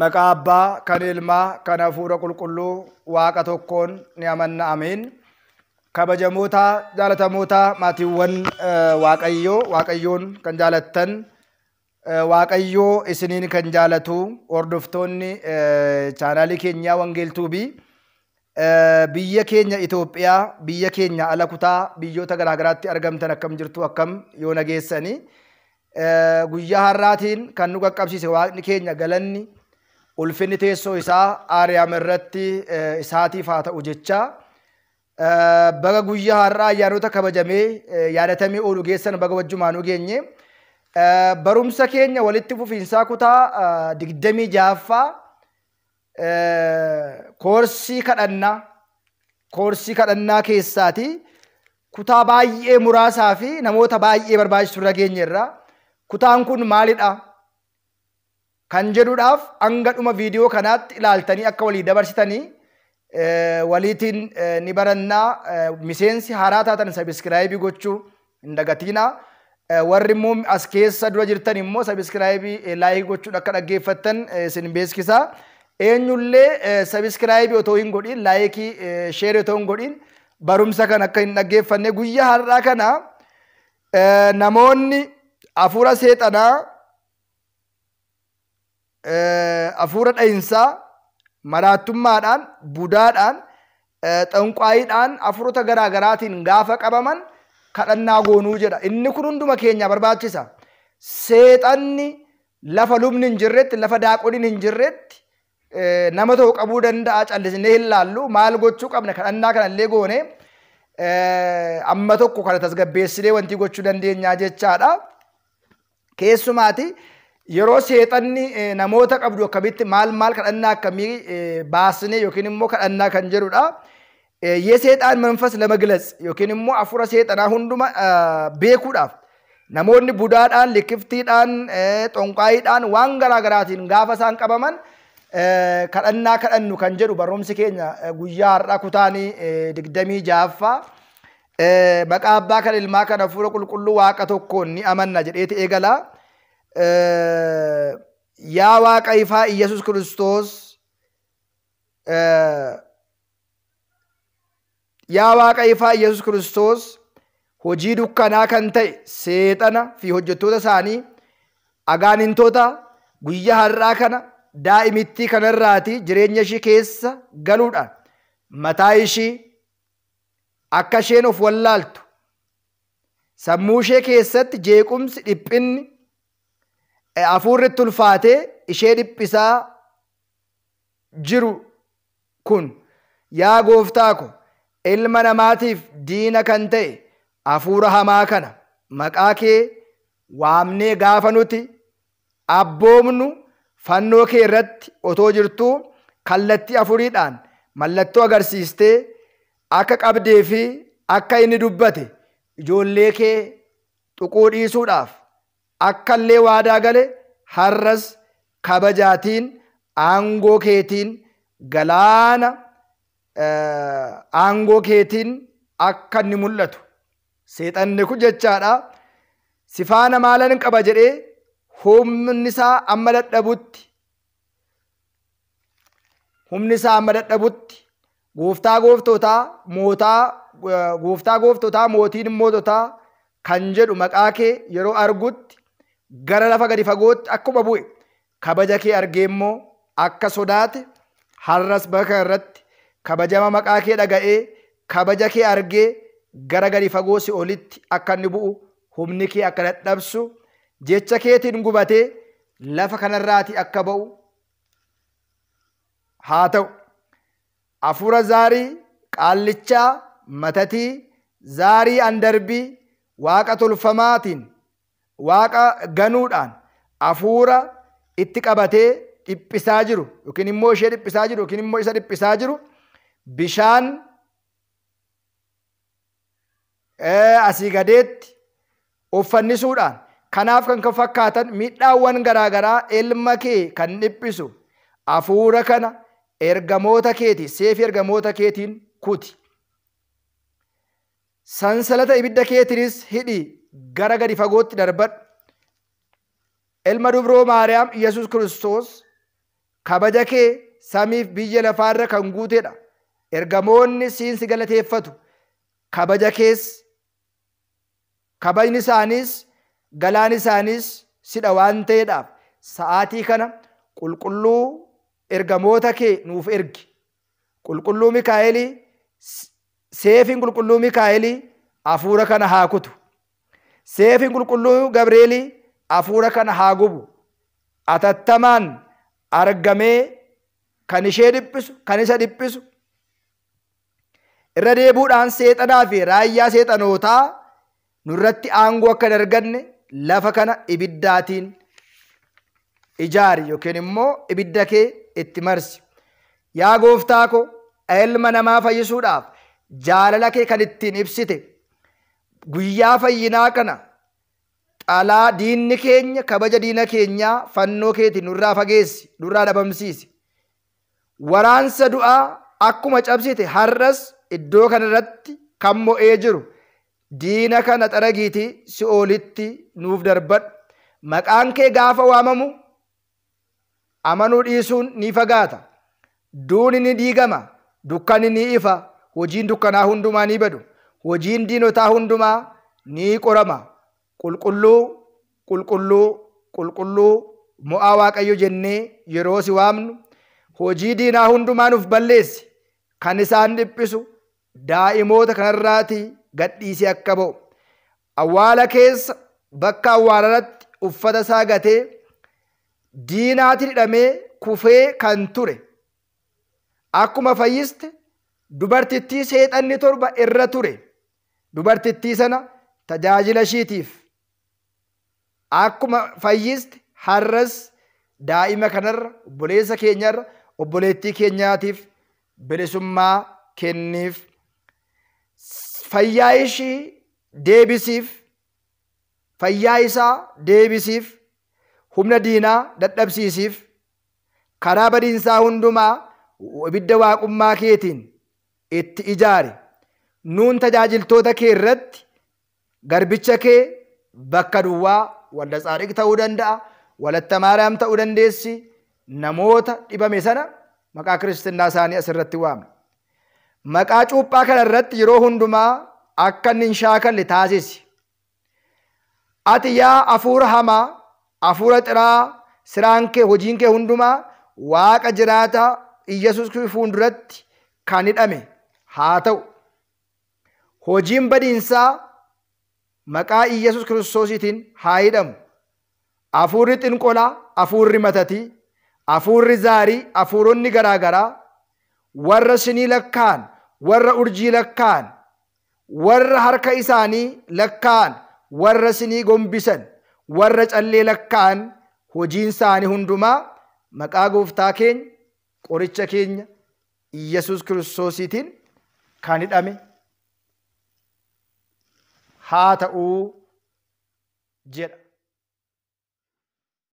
maqaa abbaa kan ilmaa kan hafuura qulqulluu waaqa tokkoon ni amanna amin kabajamoota jaalatamootaa maatiiwwan eh, waaqayyoo waaqayyoon kan jaalattan eh, waaqayyoo isiniin kan jaalatu hordoftoonni eh, chaanaalii keenyaa wangeeltuubi biyya keenya Itoophiyaa biyya keenya ala kutaa biyyoota garaagaraatti argamtan akkam jirtu akkam yoo guyyaa har'aatiin kan nu qaqqabsiise waaqni keenya galanni. ulfinni teessoo isaa aariyaam irratti e, isaatiif haa ta'u e, baga guyyaa har'aa ayyaanota kabajamee yaadatamee oolu geessan baga wajjumaanuu geenye e, barumsa keenya walitti fufinsaa kutaa digdamii jaaffaa koorsii kadhannaa koorsii kadhannaa keessaati kutaa baay'ee muraasaa fi namoota baay'ee barbaachisu irra kutaan kun maalidhaa? kan jedhuudhaaf hanga dhuma viidiyoo kanaatti ilaaltanii akka walii dabarsitanii waliitiin ni barannaa miseensi haaraa taatan sabiskiraayibii gochuu hin dagatinaa. Warri immoo as keessa dura jirtan immoo sabiskiraayibii laayii gochuun akka dhaggeeffattan isin beeksisa. Eenyullee sabiskiraayibii otoo hin godhin laayikii sheerii otoo hin godhin barumsa kan akka hin dhaggeeffanne guyyaa har'aa kana namoonni hafuura seexanaa hafuura dhahinsaa maraattummaadhaan budaadhaan xanqaayiidhaan hafuurota garaa garaatiin gaafa qabaman kadhannaa goonuu jedha inni kun hunduma keenya barbaachisa seexanni lafa lubni hin jirretti lafa daaqoniin hin jirretti nama ta'u qabuu danda'a callisnee hin laallu maal gochuu qabna kadhannaa kanallee goone amma tokko kana tasgabbeessilee wanti gochuu dandeenyaa jechaadha keessumaati. yeroo seexanni eh, namoota qabdu akkamitti maal maal kadhannaa akkamii eh, baasnee yookiin immoo kadhannaa kan jedhudha. የሴጣን መንፈስ ለመግለጽ ዮኪን ሞ አፉረ ሴጠና ሁንዱመ ቤኩዳፍ ነሞኒ ቡዳዳን ልክፍቲዳን ጦንቋይዳን ዋን ገራገራቲን ጋፈ ሳን ቀበመን ከደና ከደኑ ከን ጀዱ በሮምሲ ኬኛ ጉያ አራ ኩታኒ ድግደሚ ጃፋ መቃባ ከን ልማ ከን አፉረ ቁልቁሉ ዋቀ ቶኮን ኒ አመና jedheeti eegalaa ያ ዋቀይፋ ኢየሱስ ክርስቶስ ያ ዋቀይፋ ኢየሱስ ክርስቶስ ሆጂ ዱካና ከንተይ ሴጠና ፊ ሆጀቶተ ሳኒ አጋንንቶታ ጉያ ሀራ ከነ ዳኢሚቲ ከነራቲ ጅሬኘሺ ኬሰ ገሉዳ መታይሺ አካሼን ኦፍ ወላልቱ ሰሙሼ ኬሰት ጄቁምስ ዲጵን Eh, hafuurritti ulfaatee ishee dhiphisaa jiru kun yaa gooftaa ko ilma namaatiif diina kan ta'e hafuura hamaa kana maqaa kee waamnee gaafa nuti abboomnu fannoo kee irratti otoo jirtuu kallattii afuriidhaan mallattoo agarsiistee akka qabdee fi akka inni dubbate ijoollee kee tuquu dhiisuudhaaf akkallee waadaa galee har'as kabajaatiin aangoo keetiin galaana eh, aangoo keetiin akka ni mul'atu seexanni kun jechaadha sifaana maalan qaba jedhee humni isaa amma dadhabutti humni isaa amma dadhabutti gooftaa gooftootaa mootaa eh, gooftotaa mootiin moototaa kan jedhu maqaa kee yeroo argutti gara lafa gadi fagootti akkuma bu'e kabaja kee argeemmoo akka sodaate har'as bakka irratti kabajama maqaa kee dhaga'ee kabaja kee argee gara gadi fagoo si olitti akka inni bu'u humni kee akka dadhabsu jecha keetiin gubatee lafa kanarraati akka ba'u haa ta'u hafuura zaarii qaallichaa matatii zaarii andarbii waaqa tolfamaatiin waaqa ganuudhaan hafuura itti qabatee dhiphisaa jiru yookiin immoo ishee dhiphisaa jiru yookiin immoo isa dhiphisaa jiru bishaan asii gadeetti of kanaaf kan kan fakkaatan miidhaawwan garaagaraa ilma kee kan dhiphisu hafuura kana ergamoota keeti seefi ergamoota keetiin kuti sansalata ibidda keetiinis hidhii gara gadi fagootti darbadhu. Ilma dubroo Maariyaam yesus Kiristoos kabaja kee samiif biyya lafaarra kan guutedha. Ergamoonni siinsi galateeffatu. Kabaja kees kabajni isaaniis galaan isaaniis sidha waan ta'eedhaaf sa'aatii kana qulqulluu ergamoota kee nuuf ergi. Qulqulluu Mikaa'elii seefiin qulqulluu Mikaa'elii hafuura kana haakutu. seefiin qulqulluu Gabreelii afuura kana haa gubu. Atattamaan argamee kan ishee dhiphisu, kan isa dhiphisu. Irra deebuudhaan seexanaa fi raayyaa seexanootaa nurratti aangoo akka hin arganne lafa kana ibiddaatiin ijaari yookiin immoo ibidda kee itti marsi. Yaa gooftaa ko elma namaa fayyisuudhaaf jaalala kee kan ittiin ibsite guyyaa fayyinaa kana xalaa diinni keenya kabaja diina keenyaa fannoo keeti nurraa fageessi nurraa dhabamsiisi waraansa du'aa akkuma cabsite har'as iddoo kanarratti kan mo'ee jiru diina kana si si'oolitti nuuf darbadhu maqaan kee gaafa waamamu amanuu dhiisuun ni fagaata duuni ni diigama dukkanni ni ifa hojiin dukkanaa hundumaa ni badu hojiin diinotaa hundumaa ni qorama. Qulqulluu, qulqulluu, qulqulluu mo'aa waaqayyo jennee yeroo si waamnu hojii diinaa hundumaa nuuf balleessi. Kan isaan dhiphisu daa'imoota kanarraati gadhiisee akka ba'u. Awwaala keessa bakka awwaalarratti uffata isaa gatee diinaatti hidhamee kufee kan ture. Akkuma fayyiste dubartittii seexanni torba irra ture. dubartittii sana tajaajila ishiitiif akkuma fayyisti har'as daa'ima kanarra obboleessa keenyarra obboleettii keenyaatiif bilisummaa kenniif fayyaa ishii deebisiif fayyaa isaa deebisiif humna diinaa dadhabsiisiif karaa badiinsaa hundumaa ibidda waaqummaa keetiin itti ijaare. nuun tajaajiltoota kee irratti garbicha kee bakka duwwaa walda tsaariq ta'uu danda'a walatta maariyaam ta'uu dandeessi namoota dhibame sana maqaa kiristinnaa isaanii irratti waamna. Maqaa cuuphaa kana irratti yeroo hundumaa akka inni hin shaakalle taasisi. yaa hafuura hamaa, hafuura xiraa, siraan kee, hojiin kee hundumaa waaqa jiraataa Iyyasuus duratti kan hidhame haa ta'u hojiin badinsaa maqaa Iyyasuus kiristoosiitiin haa hidhamu. Afuurri xinqolaa, afuurri matatii, afuurri zaarii, afuuronni garaagaraa warra shinii lakkaan, warra urjii lakkaan, warra harka isaanii lakkaan, warra sinii gombisan, warra callee lakkaan hojiin isaanii hundumaa maqaa gooftaa keenya qoricha keenya Iyyasuus kiristoosiitiin kan hidhame. haa ta'uu jedha